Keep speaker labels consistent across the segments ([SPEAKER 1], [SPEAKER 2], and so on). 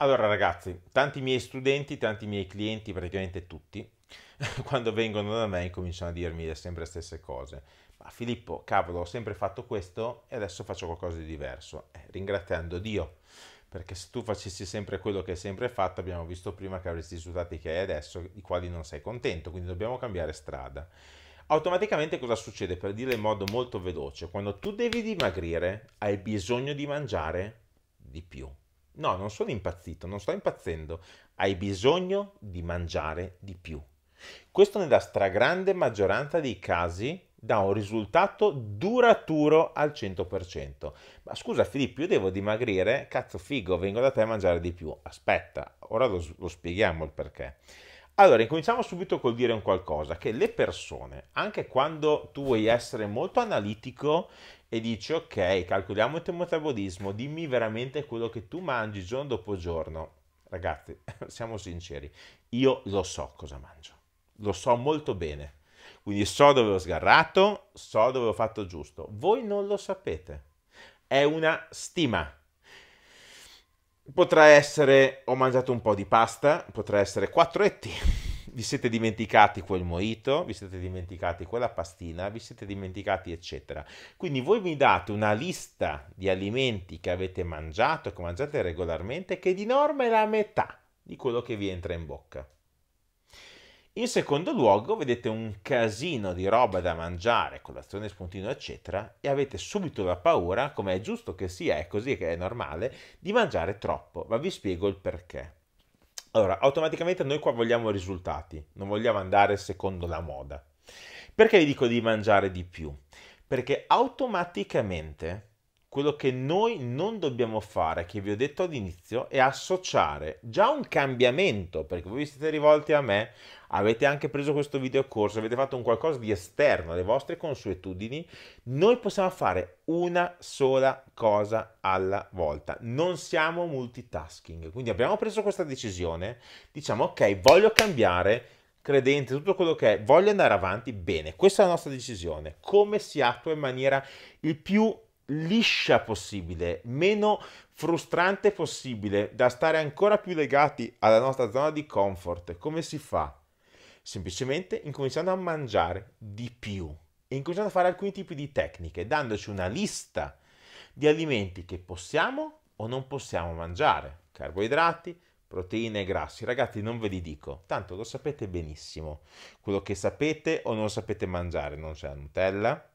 [SPEAKER 1] Allora ragazzi, tanti miei studenti, tanti miei clienti, praticamente tutti, quando vengono da me cominciano a dirmi sempre le stesse cose. Ma Filippo, cavolo, ho sempre fatto questo e adesso faccio qualcosa di diverso, eh, ringraziando Dio. Perché se tu facessi sempre quello che hai sempre fatto, abbiamo visto prima che avresti i risultati che hai adesso, di quali non sei contento, quindi dobbiamo cambiare strada. Automaticamente cosa succede? Per dire in modo molto veloce, quando tu devi dimagrire, hai bisogno di mangiare di più. No, non sono impazzito, non sto impazzendo. Hai bisogno di mangiare di più. Questo nella stragrande maggioranza dei casi dà un risultato duraturo al 100%. Ma scusa Filippo, io devo dimagrire? Cazzo figo, vengo da te a mangiare di più. Aspetta, ora lo, lo spieghiamo il perché. Allora, incominciamo subito col dire un qualcosa, che le persone, anche quando tu vuoi essere molto analitico e dici ok, calcoliamo il tuo metabolismo, dimmi veramente quello che tu mangi giorno dopo giorno. Ragazzi, siamo sinceri, io lo so cosa mangio, lo so molto bene. Quindi so dove ho sgarrato, so dove ho fatto giusto. Voi non lo sapete. È una stima. Potrà essere ho mangiato un po' di pasta, potrà essere 4 etti vi siete dimenticati quel moito, vi siete dimenticati quella pastina, vi siete dimenticati eccetera. Quindi voi mi date una lista di alimenti che avete mangiato, che mangiate regolarmente, che di norma è la metà di quello che vi entra in bocca. In secondo luogo vedete un casino di roba da mangiare, colazione, spuntino, eccetera, e avete subito la paura, come è giusto che sia, è così che è normale, di mangiare troppo, ma vi spiego il perché. Allora, automaticamente noi qua vogliamo risultati, non vogliamo andare secondo la moda. Perché vi dico di mangiare di più? Perché automaticamente quello che noi non dobbiamo fare, che vi ho detto all'inizio, è associare già un cambiamento, perché voi vi siete rivolti a me, avete anche preso questo video corso, avete fatto un qualcosa di esterno alle vostre consuetudini, noi possiamo fare una sola cosa alla volta. Non siamo multitasking, quindi abbiamo preso questa decisione, diciamo ok, voglio cambiare credente, tutto quello che è, voglio andare avanti, bene, questa è la nostra decisione. Come si attua in maniera il più liscia possibile, meno frustrante possibile, da stare ancora più legati alla nostra zona di comfort. Come si fa? Semplicemente incominciando a mangiare di più e incominciando a fare alcuni tipi di tecniche, dandoci una lista di alimenti che possiamo o non possiamo mangiare, carboidrati, proteine e grassi. Ragazzi, non ve li dico, tanto lo sapete benissimo. Quello che sapete o non sapete mangiare, non c'è la Nutella,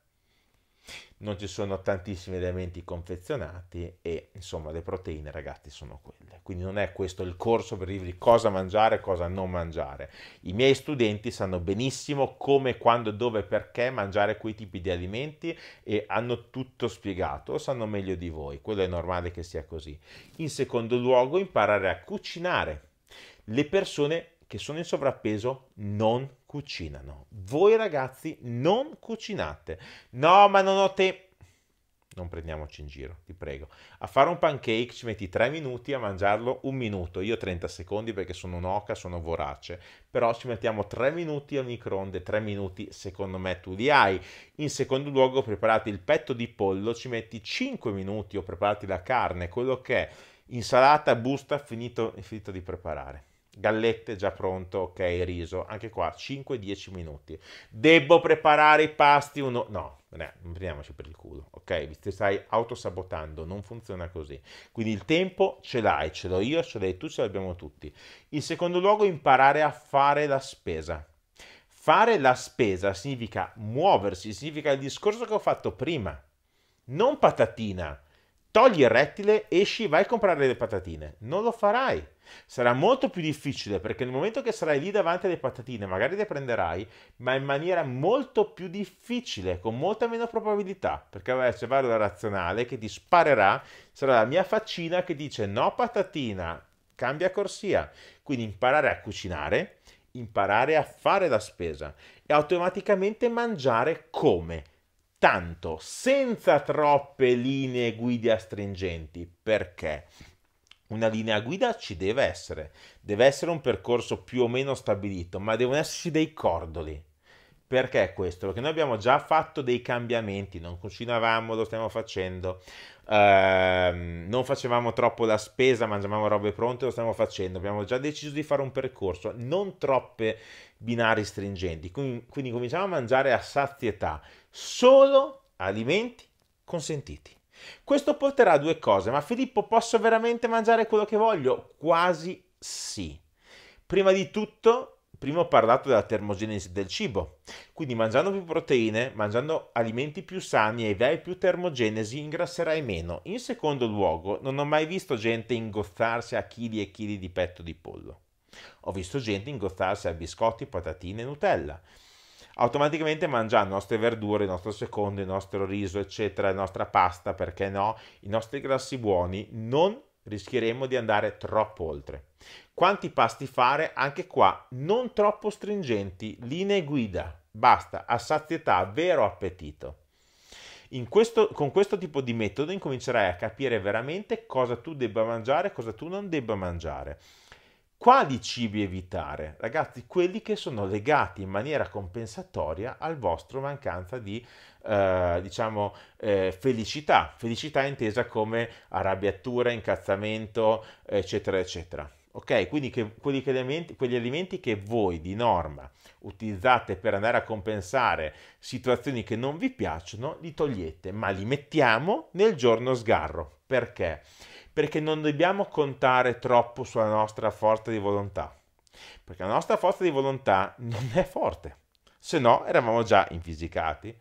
[SPEAKER 1] non ci sono tantissimi elementi confezionati e insomma le proteine ragazzi sono quelle quindi non è questo il corso per dirvi cosa mangiare e cosa non mangiare i miei studenti sanno benissimo come quando dove e perché mangiare quei tipi di alimenti e hanno tutto spiegato lo sanno meglio di voi quello è normale che sia così in secondo luogo imparare a cucinare le persone che sono in sovrappeso non cucinano. Voi ragazzi non cucinate. No, ma non ho te. Non prendiamoci in giro, ti prego. A fare un pancake ci metti 3 minuti, a mangiarlo un minuto. Io 30 secondi perché sono un'oca, sono vorace. Però ci mettiamo 3 minuti al microonde, 3 minuti secondo me tu li hai. In secondo luogo preparati il petto di pollo, ci metti 5 minuti o preparati la carne, quello che è. Insalata, busta, finito, finito di preparare. Gallette già pronto, ok, riso, anche qua 5-10 minuti. Devo preparare i pasti uno... No, non prendiamoci per il culo, ok? Vi stai autosabotando, non funziona così. Quindi il tempo ce l'hai, ce l'ho io, ce l'hai tu, ce l'abbiamo tutti. In secondo luogo imparare a fare la spesa. Fare la spesa significa muoversi, significa il discorso che ho fatto prima. Non patatina, Togli il rettile, esci, vai a comprare le patatine. Non lo farai. Sarà molto più difficile perché nel momento che sarai lì davanti alle patatine, magari le prenderai, ma in maniera molto più difficile, con molta meno probabilità, perché avrai il cervello razionale che ti sparerà, sarà la mia faccina che dice no patatina, cambia corsia. Quindi imparare a cucinare, imparare a fare la spesa e automaticamente mangiare come tanto senza troppe linee guida stringenti, perché una linea guida ci deve essere, deve essere un percorso più o meno stabilito, ma devono esserci dei cordoli. Perché questo? Perché noi abbiamo già fatto dei cambiamenti, non cucinavamo, lo stiamo facendo, Uh, non facevamo troppo la spesa, mangiavamo robe pronte, lo stiamo facendo. Abbiamo già deciso di fare un percorso, non troppe binari stringenti. Quindi, quindi cominciamo a mangiare a sazietà solo alimenti consentiti. Questo porterà a due cose, ma Filippo posso veramente mangiare quello che voglio? Quasi sì. Prima di tutto Prima ho parlato della termogenesi del cibo, quindi mangiando più proteine, mangiando alimenti più sani e avrai più termogenesi, ingrasserai meno. In secondo luogo, non ho mai visto gente ingozzarsi a chili e chili di petto di pollo. Ho visto gente ingozzarsi a biscotti, patatine e Nutella. Automaticamente mangiando le nostre verdure, il nostro secondo, il nostro riso, eccetera, la nostra pasta, perché no, i nostri grassi buoni non rischieremmo di andare troppo oltre. Quanti pasti fare? Anche qua non troppo stringenti, linee guida, basta, a sazietà, vero appetito. Questo, con questo tipo di metodo incomincerai a capire veramente cosa tu debba mangiare e cosa tu non debba mangiare. Quali cibi evitare? Ragazzi, quelli che sono legati in maniera compensatoria al vostro mancanza di, eh, diciamo, eh, felicità, felicità intesa come arrabbiatura, incazzamento, eccetera, eccetera. Ok, quindi che, quelli che elementi, quegli alimenti che voi di norma utilizzate per andare a compensare situazioni che non vi piacciono, li togliete, ma li mettiamo nel giorno sgarro. Perché? perché non dobbiamo contare troppo sulla nostra forza di volontà, perché la nostra forza di volontà non è forte, se no eravamo già infisicati,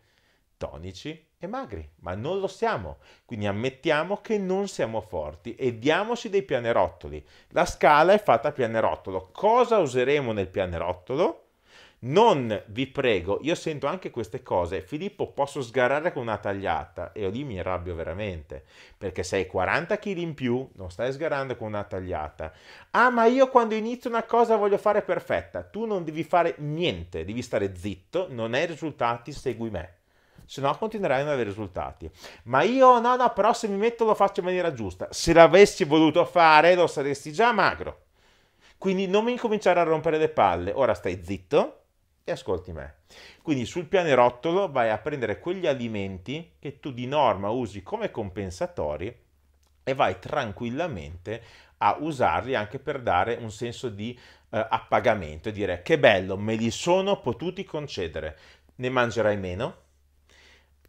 [SPEAKER 1] tonici e magri, ma non lo siamo, quindi ammettiamo che non siamo forti e diamoci dei pianerottoli. La scala è fatta a pianerottolo, cosa useremo nel pianerottolo? Non vi prego, io sento anche queste cose. Filippo, posso sgarrare con una tagliata? E io lì mi arrabbio veramente, perché sei 40 kg in più, non stai sgarrando con una tagliata. Ah, ma io quando inizio una cosa voglio fare perfetta. Tu non devi fare niente, devi stare zitto, non hai risultati, segui me se no continuerai a non avere risultati. Ma io no, no, però se mi metto lo faccio in maniera giusta. Se l'avessi voluto fare lo saresti già magro. Quindi non mi incominciare a rompere le palle. Ora stai zitto, e ascolti me. Quindi sul pianerottolo vai a prendere quegli alimenti che tu di norma usi come compensatori e vai tranquillamente a usarli anche per dare un senso di eh, appagamento e dire che bello, me li sono potuti concedere. Ne mangerai meno,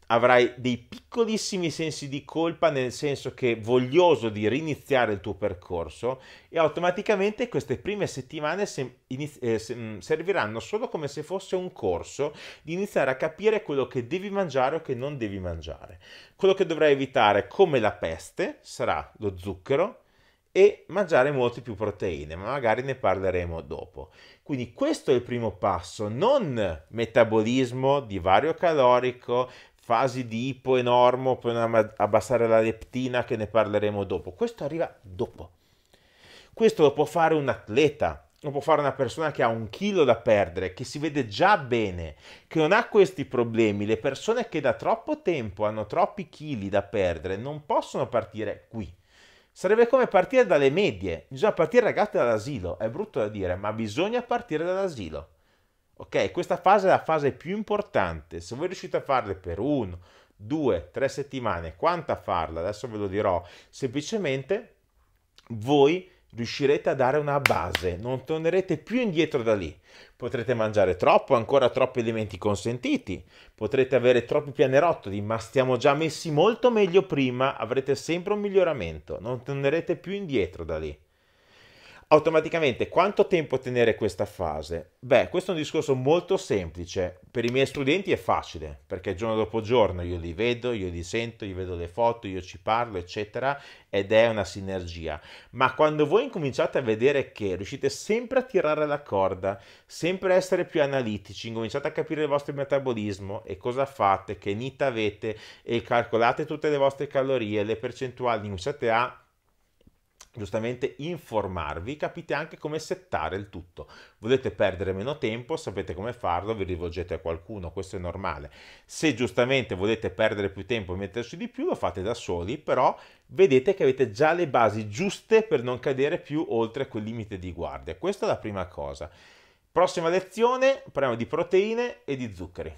[SPEAKER 1] avrai dei piccolissimi sensi di colpa nel senso che voglioso di riniziare il tuo percorso e automaticamente queste prime settimane se, iniz- eh, se, serviranno solo come se fosse un corso di iniziare a capire quello che devi mangiare o che non devi mangiare. Quello che dovrai evitare come la peste sarà lo zucchero e mangiare molte più proteine, ma magari ne parleremo dopo. Quindi questo è il primo passo, non metabolismo, divario calorico, fasi di ipoenormo poi abbassare la leptina che ne parleremo dopo. Questo arriva dopo. Questo lo può fare un atleta, lo può fare una persona che ha un chilo da perdere, che si vede già bene, che non ha questi problemi. Le persone che da troppo tempo hanno troppi chili da perdere non possono partire qui. Sarebbe come partire dalle medie. Bisogna partire ragazzi dall'asilo. È brutto da dire, ma bisogna partire dall'asilo. Ok, questa fase è la fase più importante. Se voi riuscite a farle per 1, 2, 3 settimane, quanto a farla, adesso ve lo dirò, semplicemente voi riuscirete a dare una base, non tornerete più indietro da lì. Potrete mangiare troppo, ancora troppi alimenti consentiti, potrete avere troppi pianerottoli, ma stiamo già messi molto meglio prima, avrete sempre un miglioramento, non tornerete più indietro da lì automaticamente quanto tempo tenere questa fase? Beh, questo è un discorso molto semplice, per i miei studenti è facile, perché giorno dopo giorno io li vedo, io li sento, io vedo le foto, io ci parlo, eccetera, ed è una sinergia. Ma quando voi incominciate a vedere che riuscite sempre a tirare la corda, sempre a essere più analitici, incominciate a capire il vostro metabolismo e cosa fate, che NIT avete e calcolate tutte le vostre calorie, le percentuali, iniziate a giustamente informarvi, capite anche come settare il tutto. Volete perdere meno tempo, sapete come farlo, vi rivolgete a qualcuno, questo è normale. Se giustamente volete perdere più tempo e metterci di più, lo fate da soli, però vedete che avete già le basi giuste per non cadere più oltre quel limite di guardia. Questa è la prima cosa. Prossima lezione, parliamo di proteine e di zuccheri.